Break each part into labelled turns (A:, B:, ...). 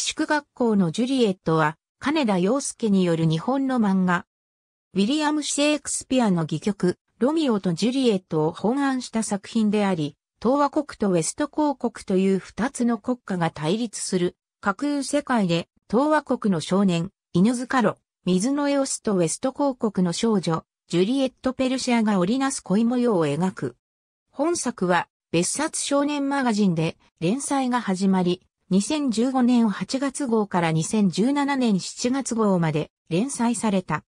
A: 寄宿学校のジュリエットは、金田洋介による日本の漫画。ウィリアム・シェイクスピアの戯曲、ロミオとジュリエットを本案した作品であり、東和国とウェスト公国という二つの国家が対立する架空世界で東和国の少年、犬塚路、水のエオスとウェスト公国の少女、ジュリエット・ペルシアが織りなす恋模様を描く。本作は別冊少年マガジンで連載が始まり、2015年8月号から2017年7月号まで連載された。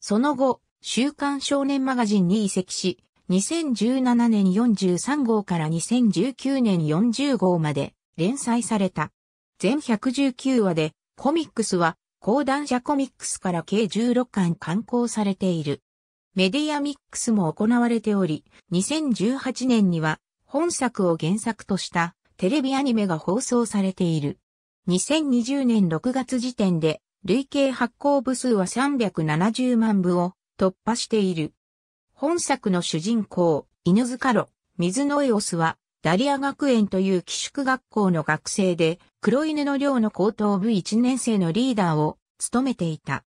A: その後、週刊少年マガジンに移籍し、2017年43号から2019年40号まで連載された。全119話で、コミックスは、講談社コミックスから計16巻刊行されている。メディアミックスも行われており、2018年には、本作を原作としたテレビアニメが放送されている。2020年6月時点で、累計発行部数は370万部を突破している。本作の主人公、犬塚路、水のエオスは、ダリア学園という寄宿学校の学生で、黒犬の寮の高等部1年生のリーダーを務めていた。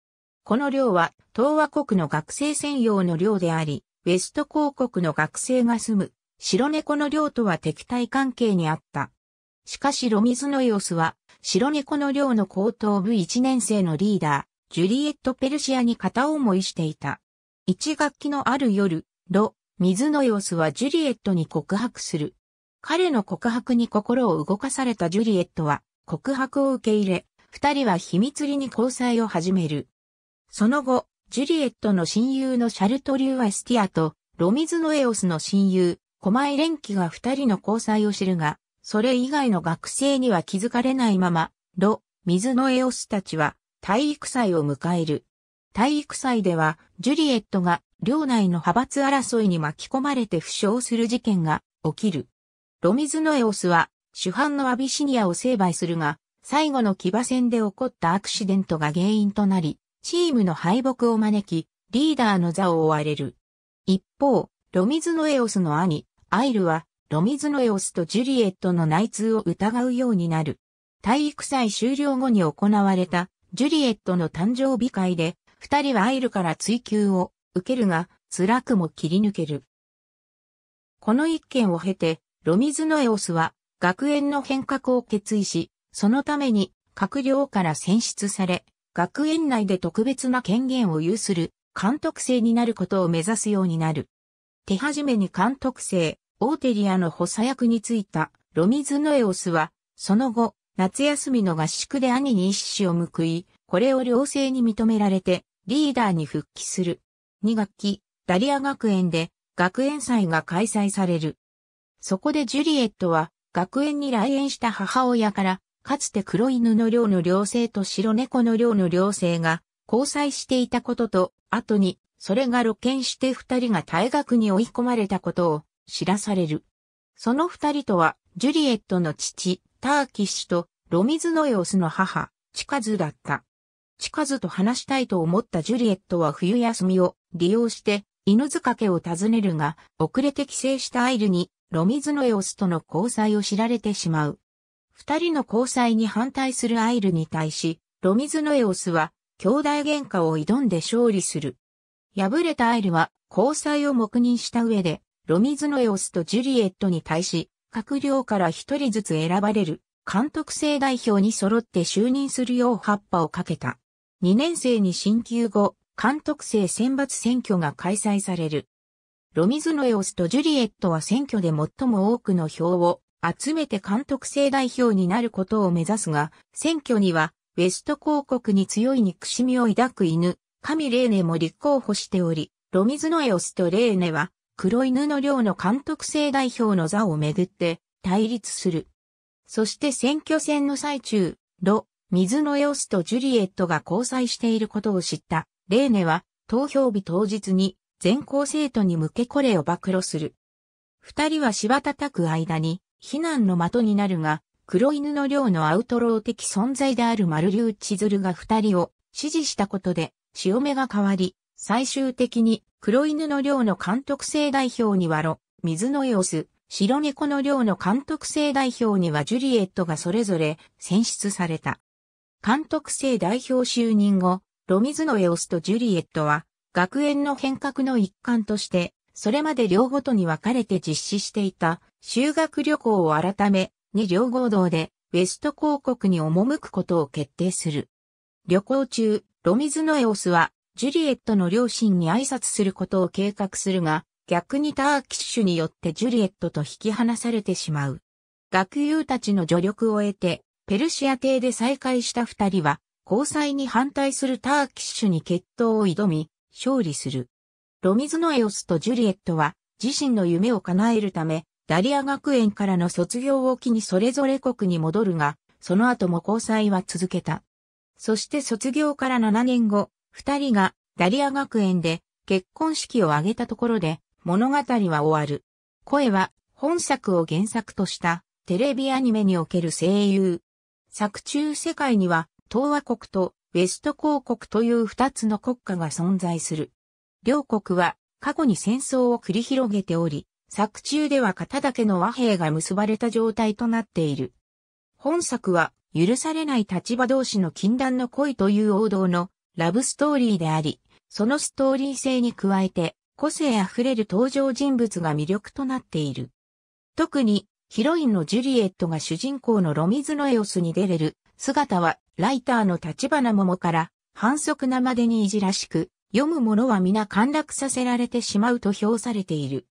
A: この寮は、東和国の学生専用の寮であり、ウェスト広告の学生が住む白猫の量とは敵対関係にあった。しかしロミズノイオスは、白猫の量の高等部1年生のリーダー、ジュリエット・ペルシアに片思いしていた。一学期のある夜、ロ、ミズノイオスはジュリエットに告白する。彼の告白に心を動かされたジュリエットは、告白を受け入れ、二人は秘密裏に交際を始める。その後、ジュリエットの親友のシャルトリュー・アスティアと、ロミズノエオスの親友、狛江連機が二人の交際を知るが、それ以外の学生には気づかれないまま、ロ、水のエオスたちは体育祭を迎える。体育祭では、ジュリエットが領内の派閥争いに巻き込まれて負傷する事件が起きる。ロミズノエオスは主犯のアビシニアを成敗するが、最後の騎馬戦で起こったアクシデントが原因となり、チームの敗北を招き、リーダーの座を追われる。一方、ロミズノエオスの兄、アイルは、ロミズのエオスとジュリエットの内通を疑うようになる。体育祭終了後に行われた、ジュリエットの誕生日会で、二人はアイルから追求を受けるが、辛くも切り抜ける。この一件を経て、ロミズのエオスは、学園の変革を決意し、そのために、閣僚から選出され、学園内で特別な権限を有する監督制になることを目指すようになる。手始めに監督制、オーテリアの補佐役についたロミズノエオスは、その後、夏休みの合宿で兄に一死を報い、これを良性に認められて、リーダーに復帰する。2学期、ダリア学園で学園祭が開催される。そこでジュリエットは、学園に来園した母親から、かつて黒犬の寮の寮生と白猫の寮の寮生が交際していたことと、後に、それが露見して二人が退学に追い込まれたことを知らされる。その二人とは、ジュリエットの父、ターキッシュと、ロミズノエオスの母、チカズだった。チカズと話したいと思ったジュリエットは冬休みを利用して、犬塚家を訪ねるが、遅れて帰省したアイルに、ロミズノエオスとの交際を知られてしまう。二人の交際に反対するアイルに対し、ロミズノエオスは、兄弟喧嘩を挑んで勝利する。敗れたアイルは、交際を黙認した上で、ロミズノエオスとジュリエットに対し、閣僚から一人ずつ選ばれる、監督制代表に揃って就任するよう発破をかけた。2年生に進級後、監督制選抜選挙が開催される。ロミズノエオスとジュリエットは選挙で最も多くの票を集めて監督制代表になることを目指すが、選挙にはウェスト広告に強い憎しみを抱く犬、神レーネも立候補しており、ロミズノエオスとレーネは黒犬の寮の監督制代表の座をめぐって対立する。そして選挙戦の最中、ロ、水のエオスとジュリエットが交際していることを知ったレーネは投票日当日に全校生徒に向けこれを暴露する。二人は芝叩く間に非難の的になるが、黒犬の寮のアウトロー的存在である丸竜千鶴が二人を支持したことで潮目が変わり、最終的に黒犬の寮の監督制代表にはロ、水のエオス、白猫の寮の監督制代表にはジュリエットがそれぞれ選出された。監督制代表就任後、ロミズのエオスとジュリエットは学園の変革の一環として、それまで両ごとに分かれて実施していた修学旅行を改め、に両合同でウェスト広告に赴くことを決定する。旅行中、ロミズのエオスはジュリエットの両親に挨拶することを計画するが、逆にターキッシュによってジュリエットと引き離されてしまう。学友たちの助力を得て、ペルシア邸で再会した二人は、交際に反対するターキッシュに決闘を挑み、勝利する。ロミズノエオスとジュリエットは、自身の夢を叶えるため、ダリア学園からの卒業を機にそれぞれ国に戻るが、その後も交際は続けた。そして卒業から7年後、二人がダリア学園で結婚式を挙げたところで物語は終わる。声は本作を原作としたテレビアニメにおける声優。作中世界には東和国とウェスト公国という二つの国家が存在する。両国は過去に戦争を繰り広げており、作中では片だけの和平が結ばれた状態となっている。本作は許されない立場同士の禁断の恋という王道のラブストーリーであり、そのストーリー性に加えて、個性あふれる登場人物が魅力となっている。特に、ヒロインのジュリエットが主人公のロミズノエオスに出れる姿は、ライターの立花桃から、反則なまでにいじらしく、読む者は皆陥落させられてしまうと評されている。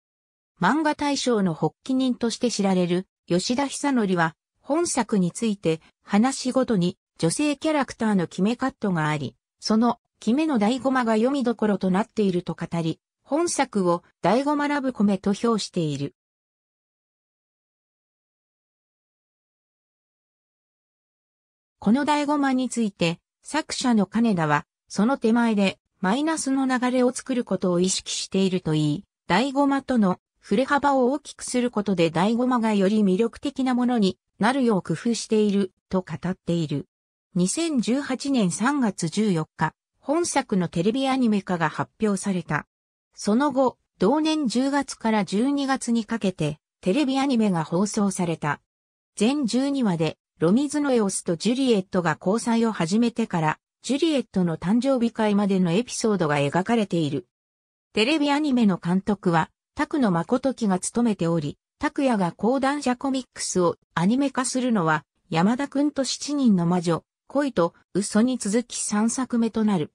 A: 漫画大賞の発起人として知られる、吉田久則は、本作について、話ごとに女性キャラクターの決めカットがあり、その、キメの醍醐間が読みどころとなっていると語り、本作を醍醐間ラブコメと評している。この醍醐間について、作者の金田は、その手前で、マイナスの流れを作ることを意識しているといい、醍醐間との振れ幅を大きくすることで醍醐間がより魅力的なものになるよう工夫していると語っている。2018年3月14日、本作のテレビアニメ化が発表された。その後、同年10月から12月にかけて、テレビアニメが放送された。全12話で、ロミズノエオスとジュリエットが交際を始めてから、ジュリエットの誕生日会までのエピソードが描かれている。テレビアニメの監督は、タクノマコトキが務めており、タクヤが講談社コミックスをアニメ化するのは、山田くんと七人の魔女、恋と嘘に続き3作目となる。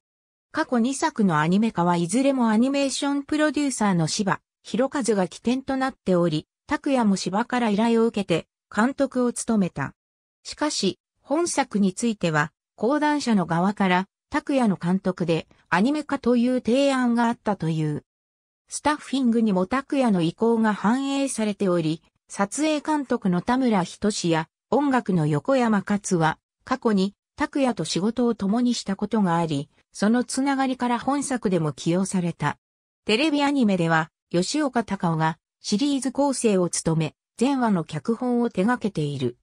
A: 過去2作のアニメ化はいずれもアニメーションプロデューサーの芝、広和が起点となっており、拓也も芝から依頼を受けて監督を務めた。しかし、本作については、講談社の側から拓也の監督でアニメ化という提案があったという。スタッフィングにも拓也の意向が反映されており、撮影監督の田村仁や音楽の横山勝は過去に拓也と仕事を共にしたことがあり、そのつながりから本作でも起用された。テレビアニメでは、吉岡隆夫がシリーズ構成を務め、全話の脚本を手掛けている。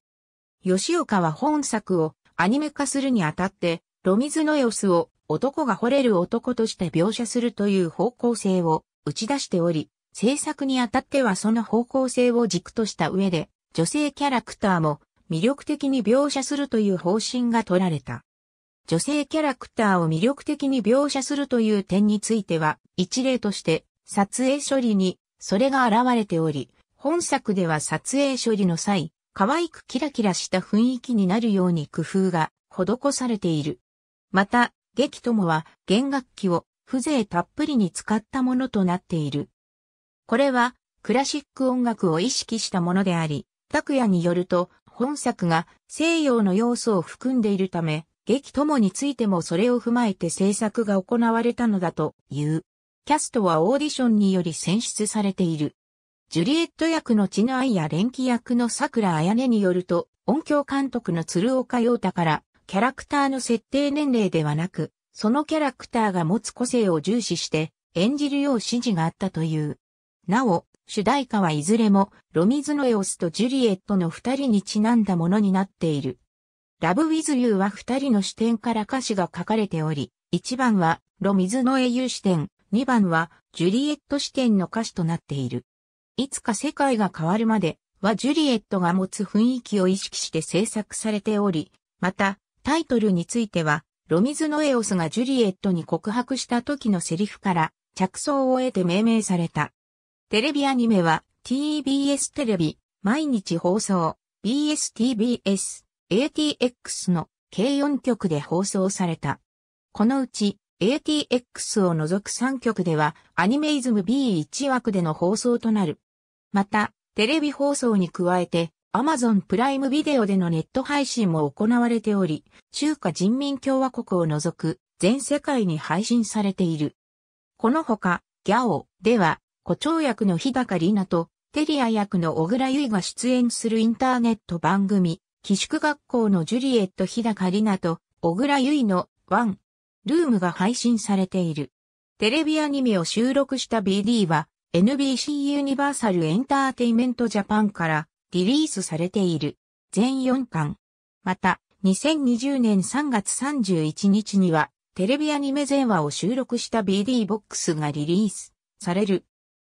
A: 吉岡は本作をアニメ化するにあたって、ロミズの様子を男が惚れる男として描写するという方向性を打ち出しており、制作にあたってはその方向性を軸とした上で、女性キャラクターも魅力的に描写するという方針が取られた。女性キャラクターを魅力的に描写するという点については、一例として撮影処理にそれが現れており、本作では撮影処理の際、可愛くキラキラした雰囲気になるように工夫が施されている。また、劇友は弦楽器を風情たっぷりに使ったものとなっている。これはクラシック音楽を意識したものであり、拓也によると本作が西洋の要素を含んでいるため、劇ともについてもそれを踏まえて制作が行われたのだという。キャストはオーディションにより選出されている。ジュリエット役のヌア愛や連騎役の桜彩音によると、音響監督の鶴岡洋太から、キャラクターの設定年齢ではなく、そのキャラクターが持つ個性を重視して演じるよう指示があったという。なお、主題歌はいずれもロミズノエオスとジュリエットの二人にちなんだものになっている。ラブ・ウィズ・ユーは二人の視点から歌詞が書かれており、一番はロミズノエ雄視点、二番はジュリエット視点の歌詞となっている。いつか世界が変わるまではジュリエットが持つ雰囲気を意識して制作されており、またタイトルについてはロミズノエオスがジュリエットに告白した時のセリフから着想を得て命名された。テレビアニメは TBS テレビ、毎日放送、BSTBS、ATX の計4局で放送された。このうち ATX を除く3局ではアニメイズム B1 枠での放送となる。また、テレビ放送に加えて Amazon プライムビデオでのネット配信も行われており、中華人民共和国を除く全世界に配信されている。このほか、ギャオでは胡蝶役の日高里奈と、テリア役の小倉優衣が出演するインターネット番組、寄宿学校のジュリエット日高里奈と、小倉優衣のワン、ルームが配信されている。テレビアニメを収録した BD は、NBC ユニバーサルエンターテイメントジャパンからリリースされている。全4巻。また、2020年3月31日には、テレビアニメ全話を収録した BD ボックスがリリースされる。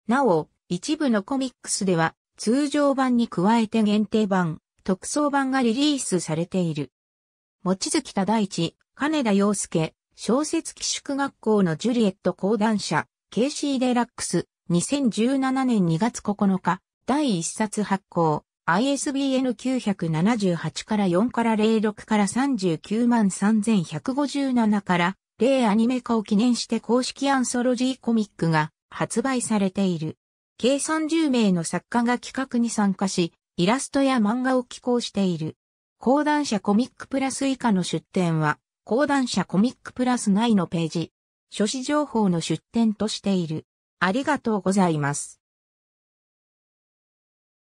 A: なお、一部のコミックスでは、通常版に加えて限定版、特装版がリリースされている。望月忠一、金田洋介、小説寄宿学校のジュリエット講談社、KC デラックス、2017年2月9日、第1冊発行、ISBN 978から4から06から39万3157から、例アニメ化を記念して公式アンソロジーコミックが発売されている。計30名の作家が企画に参加し、イラストや漫画を寄稿している。講談社コミックプラス以下の出展は、講談社コミックプラス内のページ、書誌情報の出展としている。ありがとうございます。